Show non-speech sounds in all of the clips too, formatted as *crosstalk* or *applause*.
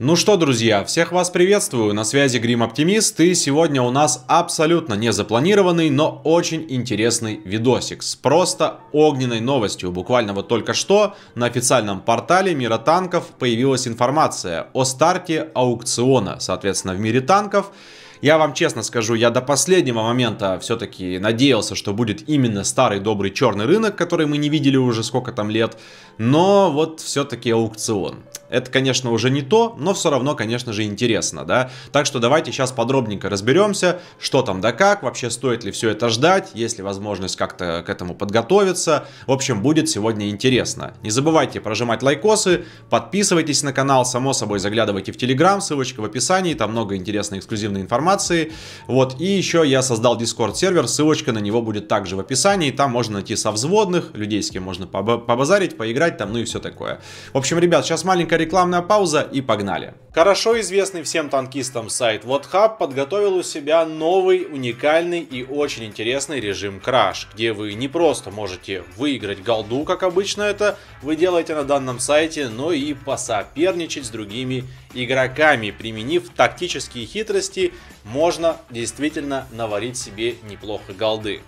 Ну что, друзья, всех вас приветствую, на связи Грим Оптимист, и сегодня у нас абсолютно не запланированный, но очень интересный видосик с просто огненной новостью. Буквально вот только что на официальном портале Мира Танков появилась информация о старте аукциона, соответственно, в Мире Танков. Я вам честно скажу, я до последнего момента все-таки надеялся, что будет именно старый добрый черный рынок, который мы не видели уже сколько там лет. Но вот все-таки аукцион. Это, конечно, уже не то, но все равно, конечно же, интересно, да? Так что давайте сейчас подробненько разберемся, что там да как, вообще стоит ли все это ждать, есть ли возможность как-то к этому подготовиться. В общем, будет сегодня интересно. Не забывайте прожимать лайкосы, подписывайтесь на канал, само собой заглядывайте в Телеграм, ссылочка в описании, там много интересной эксклюзивной информации информации. Вот, и еще я создал Discord сервер, ссылочка на него будет также в описании, там можно найти совзводных, людей, с кем можно побазарить, поиграть там, ну и все такое. В общем, ребят, сейчас маленькая рекламная пауза и погнали. Хорошо известный всем танкистам сайт WhatHub подготовил у себя новый, уникальный и очень интересный режим краш, где вы не просто можете выиграть голду, как обычно это вы делаете на данном сайте, но и посоперничать с другими игроками, применив тактические хитрости можно действительно наварить себе неплохо голды.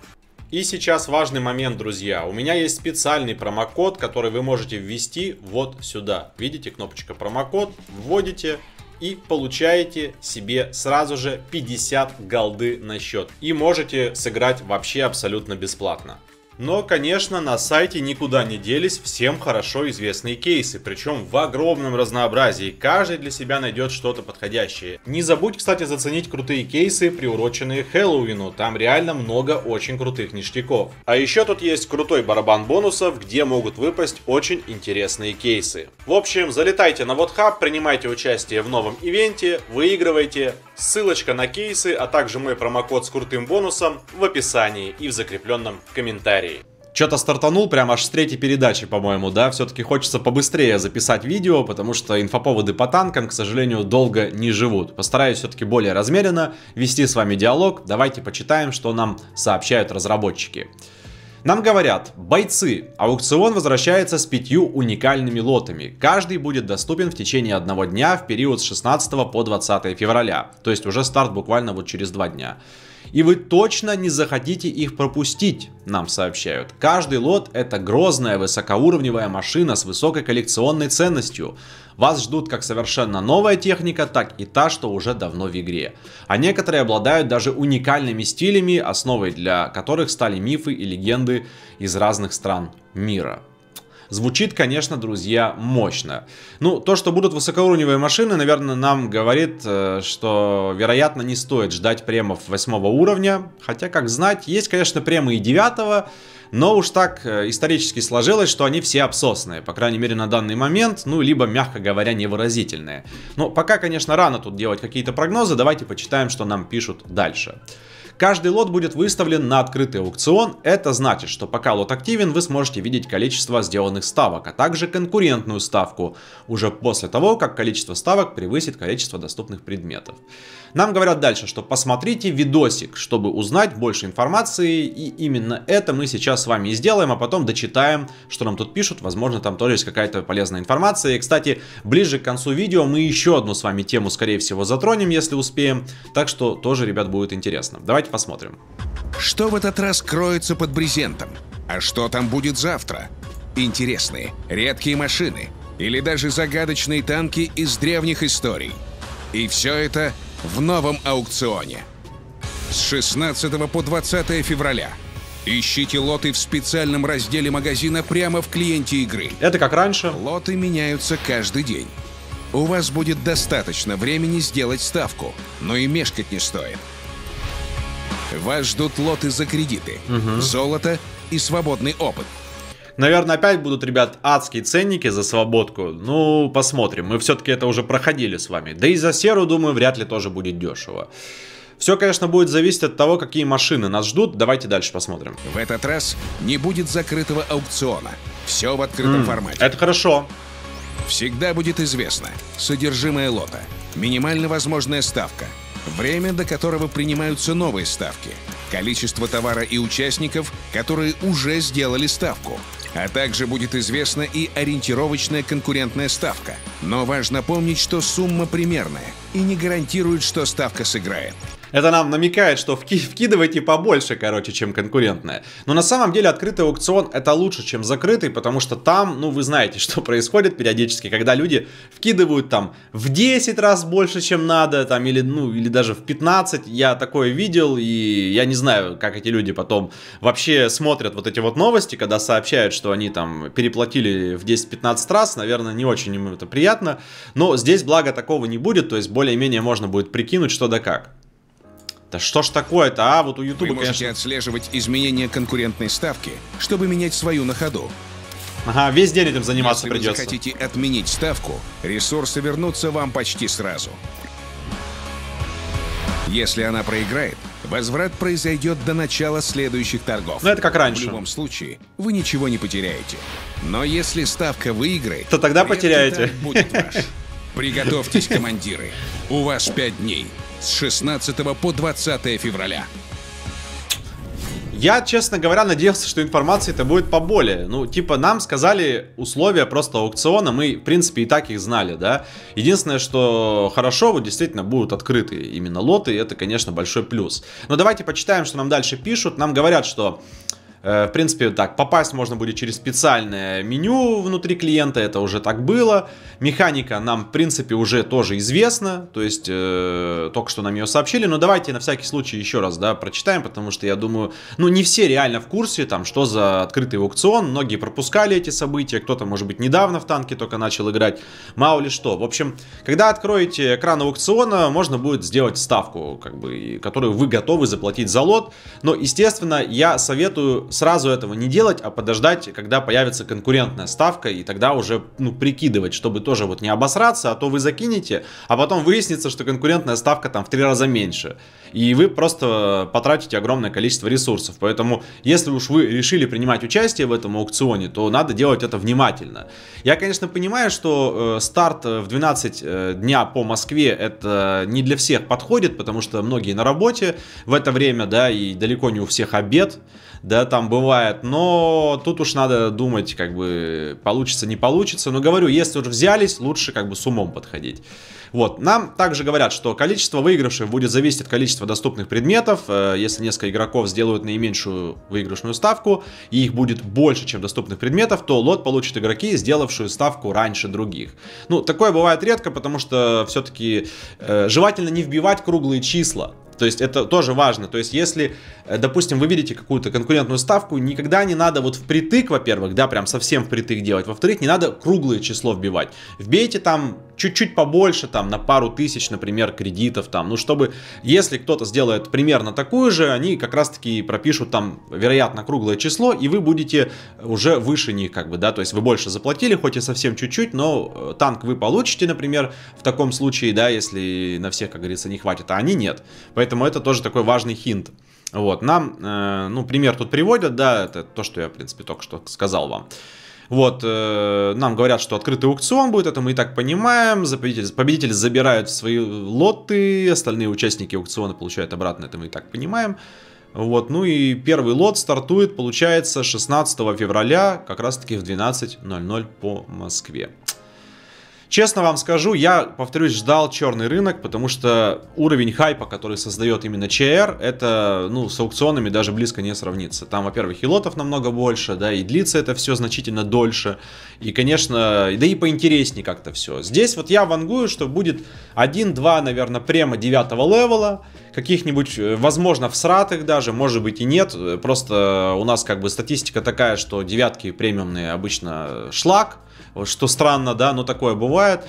И сейчас важный момент, друзья. У меня есть специальный промокод, который вы можете ввести вот сюда. Видите, кнопочка промокод, вводите и получаете себе сразу же 50 голды на счет. И можете сыграть вообще абсолютно бесплатно. Но, конечно, на сайте никуда не делись всем хорошо известные кейсы, причем в огромном разнообразии, каждый для себя найдет что-то подходящее. Не забудь, кстати, заценить крутые кейсы, приуроченные Хэллоуину, там реально много очень крутых ништяков. А еще тут есть крутой барабан бонусов, где могут выпасть очень интересные кейсы. В общем, залетайте на WhatHub, принимайте участие в новом ивенте, выигрывайте, Ссылочка на кейсы, а также мой промокод с крутым бонусом в описании и в закрепленном комментарии. Что-то стартанул прям аж с третьей передачи, по-моему, да? Все-таки хочется побыстрее записать видео, потому что инфоповоды по танкам, к сожалению, долго не живут. Постараюсь все-таки более размеренно вести с вами диалог. Давайте почитаем, что нам сообщают разработчики. Нам говорят, бойцы, аукцион возвращается с пятью уникальными лотами. Каждый будет доступен в течение одного дня в период с 16 по 20 февраля. То есть уже старт буквально вот через два дня и вы точно не захотите их пропустить, нам сообщают. Каждый лот это грозная высокоуровневая машина с высокой коллекционной ценностью. Вас ждут как совершенно новая техника, так и та, что уже давно в игре. А некоторые обладают даже уникальными стилями, основой для которых стали мифы и легенды из разных стран мира. Звучит, конечно, друзья, мощно. Ну, то, что будут высокоуровневые машины, наверное, нам говорит, э, что, вероятно, не стоит ждать премов 8 уровня. Хотя, как знать, есть, конечно, премы и 9 но уж так э, исторически сложилось, что они все обсосные, по крайней мере на данный момент, ну либо, мягко говоря, невыразительные. Но пока, конечно, рано тут делать какие-то прогнозы, давайте почитаем, что нам пишут дальше. Каждый лот будет выставлен на открытый аукцион. Это значит, что пока лот активен, вы сможете видеть количество сделанных ставок, а также конкурентную ставку, уже после того, как количество ставок превысит количество доступных предметов. Нам говорят дальше, что посмотрите видосик, чтобы узнать больше информации, и именно это мы сейчас с вами и сделаем, а потом дочитаем, что нам тут пишут, возможно, там тоже есть какая-то полезная информация. И, кстати, ближе к концу видео мы еще одну с вами тему, скорее всего, затронем, если успеем, так что тоже, ребят, будет интересно. Давайте посмотрим. Что в этот раз кроется под брезентом? А что там будет завтра? Интересные, редкие машины или даже загадочные танки из древних историй. И все это в новом аукционе. С 16 по 20 февраля Ищите лоты в специальном разделе магазина прямо в клиенте игры. Это как раньше. Лоты меняются каждый день. У вас будет достаточно времени сделать ставку, но и мешкать не стоит. Вас ждут лоты за кредиты, угу. золото и свободный опыт. Наверное, опять будут, ребят, адские ценники за свободку. Ну, посмотрим. Мы все-таки это уже проходили с вами. Да и за серу, думаю, вряд ли тоже будет дешево. Все, конечно, будет зависеть от того, какие машины нас ждут. Давайте дальше посмотрим. В этот раз не будет закрытого аукциона. Все в открытом mm, формате. Это хорошо. Всегда будет известно содержимое лота, минимально возможная ставка, время, до которого принимаются новые ставки, количество товара и участников, которые уже сделали ставку, а также будет известна и ориентировочная конкурентная ставка. Но важно помнить, что сумма примерная и не гарантирует, что ставка сыграет. Это нам намекает, что вки вкидывайте побольше, короче, чем конкурентное. Но на самом деле открытый аукцион это лучше, чем закрытый, потому что там, ну вы знаете, *laughs* что происходит периодически, когда люди вкидывают там в 10 раз больше, чем надо, там или, ну, или даже в 15. Я такое видел, и я не знаю, как эти люди потом вообще смотрят вот эти вот новости, когда сообщают, что они там переплатили в 10-15 раз, наверное, не очень им это приятно. Но здесь, благо, такого не будет, то есть более-менее можно будет прикинуть, что да как. Да что ж такое-то, а? Вот у Ютуба, конечно... можете отслеживать изменения конкурентной ставки, чтобы менять свою на ходу. Ага, весь день этим заниматься Если придется. Если хотите отменить ставку, ресурсы вернутся вам почти сразу. Если она проиграет, возврат произойдет до начала следующих торгов. Ну это как раньше. В любом случае, вы ничего не потеряете. Но если ставка выиграет, то тогда потеряете. Будет ваш. Приготовьтесь, командиры. У вас пять дней с 16 по 20 февраля. Я, честно говоря, надеялся, что информации это будет поболее. Ну, типа, нам сказали условия просто аукциона, мы, в принципе, и так их знали, да. Единственное, что хорошо, вот действительно будут открыты именно лоты, и это, конечно, большой плюс. Но давайте почитаем, что нам дальше пишут. Нам говорят, что Э, в принципе, так, попасть можно будет через специальное меню внутри клиента, это уже так было. Механика нам, в принципе, уже тоже известна, то есть э, только что нам ее сообщили, но давайте на всякий случай еще раз, да, прочитаем, потому что я думаю, ну, не все реально в курсе, там, что за открытый аукцион, многие пропускали эти события, кто-то, может быть, недавно в танке только начал играть, мало ли что. В общем, когда откроете экран аукциона, можно будет сделать ставку, как бы, которую вы готовы заплатить за лот, но, естественно, я советую сразу этого не делать, а подождать, когда появится конкурентная ставка, и тогда уже ну, прикидывать, чтобы тоже вот не обосраться, а то вы закинете, а потом выяснится, что конкурентная ставка там в три раза меньше. И вы просто потратите огромное количество ресурсов. Поэтому, если уж вы решили принимать участие в этом аукционе, то надо делать это внимательно. Я, конечно, понимаю, что э, старт э, в 12 э, дня по Москве это не для всех подходит, потому что многие на работе в это время, да, и далеко не у всех обед, да, там там бывает, но тут уж надо думать, как бы, получится, не получится. Но говорю, если уже взялись, лучше как бы с умом подходить. Вот, нам также говорят, что количество выигравших будет зависеть от количества доступных предметов. Э, если несколько игроков сделают наименьшую выигрышную ставку, и их будет больше, чем доступных предметов, то лот получат игроки, сделавшие ставку раньше других. Ну, такое бывает редко, потому что все-таки э, желательно не вбивать круглые числа. То есть это тоже важно. То есть если, э, допустим, вы видите какую-то конкурентную ставку, никогда не надо вот впритык, во-первых, да, прям совсем впритык делать. Во-вторых, не надо круглое число вбивать. Вбейте там чуть-чуть побольше, там, на пару тысяч, например, кредитов, там, ну, чтобы, если кто-то сделает примерно такую же, они как раз-таки пропишут там, вероятно, круглое число, и вы будете уже выше них, как бы, да, то есть вы больше заплатили, хоть и совсем чуть-чуть, но э, танк вы получите, например, в таком случае, да, если на всех, как говорится, не хватит, а они нет. Поэтому это тоже такой важный хинт. Вот, нам, э, ну, пример тут приводят, да, это то, что я, в принципе, только что сказал вам. Вот, э, нам говорят, что открытый аукцион будет, это мы и так понимаем. За победитель, победитель забирают свои лоты, остальные участники аукциона получают обратно, это мы и так понимаем. Вот, ну и первый лот стартует, получается, 16 февраля, как раз таки в 12.00 по Москве. Честно вам скажу, я, повторюсь, ждал черный рынок, потому что уровень хайпа, который создает именно ЧР, это, ну, с аукционами даже близко не сравнится. Там, во-первых, и лотов намного больше, да, и длится это все значительно дольше, и, конечно, да и поинтереснее как-то все. Здесь вот я вангую, что будет 1-2, наверное, према 9 левела, каких-нибудь, э, возможно, в сратах даже, может быть и нет, просто у нас как бы статистика такая, что девятки премиумные обычно шлак, что странно, да, но такое бывает.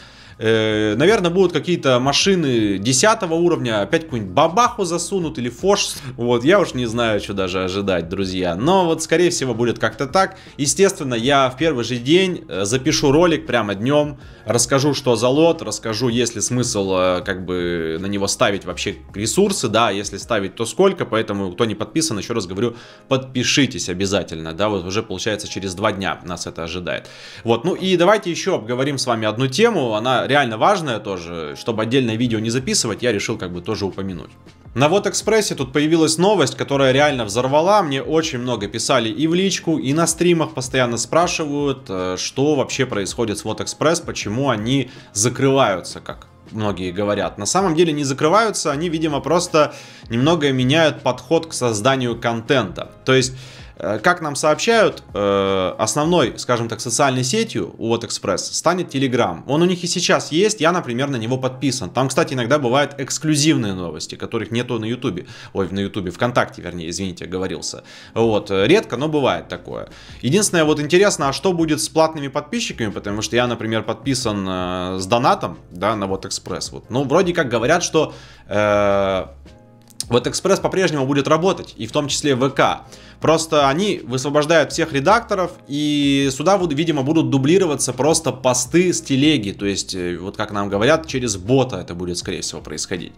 Э, наверное, будут какие-то машины 10 уровня, опять какую-нибудь бабаху засунут или фош. Вот, я уж не знаю, что даже ожидать, друзья. Но вот, скорее всего, будет как-то так. Естественно, я в первый же день э, запишу ролик прямо днем, расскажу, что за лот, расскажу, есть ли смысл э, как бы на него ставить вообще ресурсы, да, если ставить, то сколько, поэтому, кто не подписан, еще раз говорю, подпишитесь обязательно, да, вот уже получается через два дня нас это ожидает. Вот, ну и давайте еще обговорим с вами одну тему, она реально важное тоже, чтобы отдельное видео не записывать, я решил как бы тоже упомянуть. На вот экспрессе тут появилась новость, которая реально взорвала. Мне очень много писали и в личку, и на стримах постоянно спрашивают, э, что вообще происходит с вот экспресс, почему они закрываются, как многие говорят. На самом деле не закрываются, они, видимо, просто немного меняют подход к созданию контента. То есть Э, как нам сообщают, э, основной, скажем так, социальной сетью у WhatExpress станет Telegram. Он у них и сейчас есть, я, например, на него подписан. Там, кстати, иногда бывают эксклюзивные новости, которых нету на YouTube. Ой, на YouTube, ВКонтакте, вернее, извините, говорился. Вот, э, редко, но бывает такое. Единственное, вот интересно, а что будет с платными подписчиками, потому что я, например, подписан с донатом, да, на WhatExpress. Вот. Ну, вроде как говорят, что э, WhatExpress по-прежнему будет работать, и в том числе ВК. Просто они высвобождают всех редакторов, и сюда, видимо, будут дублироваться просто посты с телеги. То есть, э, вот как нам говорят, через бота это будет, скорее всего, происходить.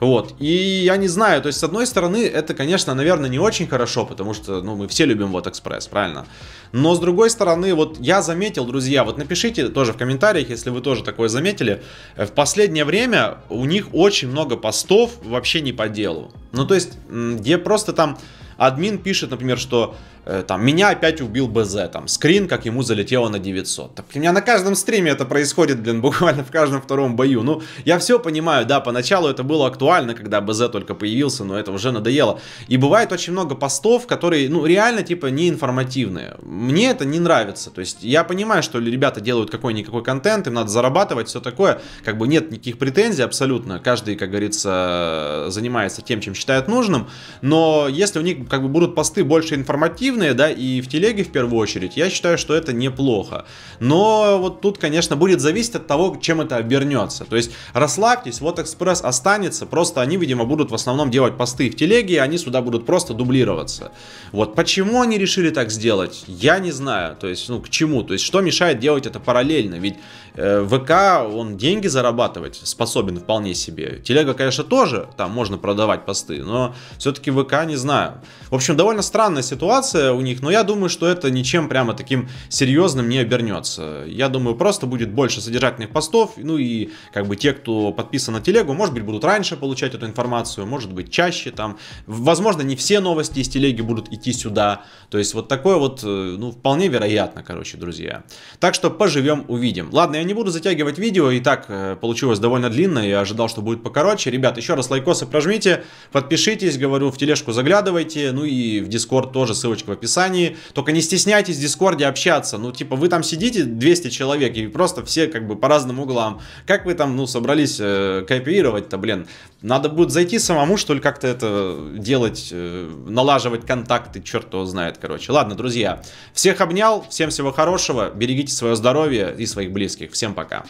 Вот, и я не знаю, то есть, с одной стороны, это, конечно, наверное, не очень хорошо, потому что, ну, мы все любим вот экспресс, правильно? Но, с другой стороны, вот я заметил, друзья, вот напишите тоже в комментариях, если вы тоже такое заметили, э, в последнее время у них очень много постов вообще не по делу. Ну, то есть, где просто там Админ пишет, например, что Э, там, меня опять убил БЗ, там, скрин, как ему залетело на 900. Так у меня на каждом стриме это происходит, блин, *laughs* буквально в каждом втором бою. Ну, я все понимаю, да, поначалу это было актуально, когда БЗ только появился, но это уже надоело. И бывает очень много постов, которые, ну, реально, типа, не информативные. Мне это не нравится. То есть, я понимаю, что ребята делают какой-никакой контент, им надо зарабатывать, все такое. Как бы нет никаких претензий абсолютно. Каждый, как говорится, занимается тем, чем считает нужным. Но если у них, как бы, будут посты больше информативные, активные, да, и в телеге в первую очередь, я считаю, что это неплохо. Но вот тут, конечно, будет зависеть от того, чем это обернется. То есть расслабьтесь, вот Экспресс останется, просто они, видимо, будут в основном делать посты в телеге, и они сюда будут просто дублироваться. Вот почему они решили так сделать, я не знаю. То есть, ну, к чему? То есть, что мешает делать это параллельно? Ведь э, ВК, он деньги зарабатывать способен вполне себе. Телега, конечно, тоже, там можно продавать посты, но все-таки ВК, не знаю. В общем, довольно странная ситуация, у них, но я думаю, что это ничем прямо таким серьезным не обернется. Я думаю, просто будет больше содержательных постов, ну и как бы те, кто подписан на телегу, может быть, будут раньше получать эту информацию, может быть, чаще там. Возможно, не все новости из телеги будут идти сюда. То есть вот такое вот, э, ну, вполне вероятно, короче, друзья. Так что поживем, увидим. Ладно, я не буду затягивать видео, и так э, получилось довольно длинно, я ожидал, что будет покороче. Ребят, еще раз лайкосы прожмите, подпишитесь, говорю, в тележку заглядывайте, ну и в Дискорд тоже ссылочка описании. Только не стесняйтесь в Дискорде общаться. Ну, типа, вы там сидите, 200 человек, и просто все как бы по разным углам. Как вы там, ну, собрались э, копировать-то, блин? Надо будет зайти самому, что ли, как-то это делать, э, налаживать контакты, черт его знает, короче. Ладно, друзья, всех обнял, всем всего хорошего, берегите свое здоровье и своих близких. Всем пока.